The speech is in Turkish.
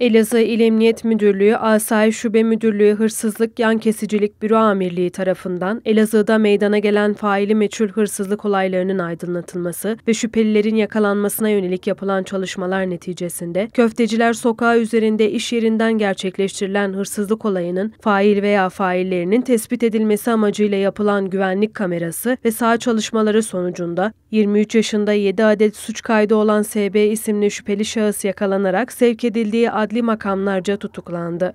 Elazığ İl Emniyet Müdürlüğü, Asayiş Şube Müdürlüğü Hırsızlık Yan Kesicilik Büro Amirliği tarafından Elazığ'da meydana gelen faili meçhul hırsızlık olaylarının aydınlatılması ve şüphelilerin yakalanmasına yönelik yapılan çalışmalar neticesinde Köfteciler Sokağı üzerinde iş yerinden gerçekleştirilen hırsızlık olayının fail veya faillerinin tespit edilmesi amacıyla yapılan güvenlik kamerası ve sağ çalışmaları sonucunda 23 yaşında 7 adet suç kaydı olan SB isimli şüpheli şahıs yakalanarak sevk edildiği adli makamlarca tutuklandı.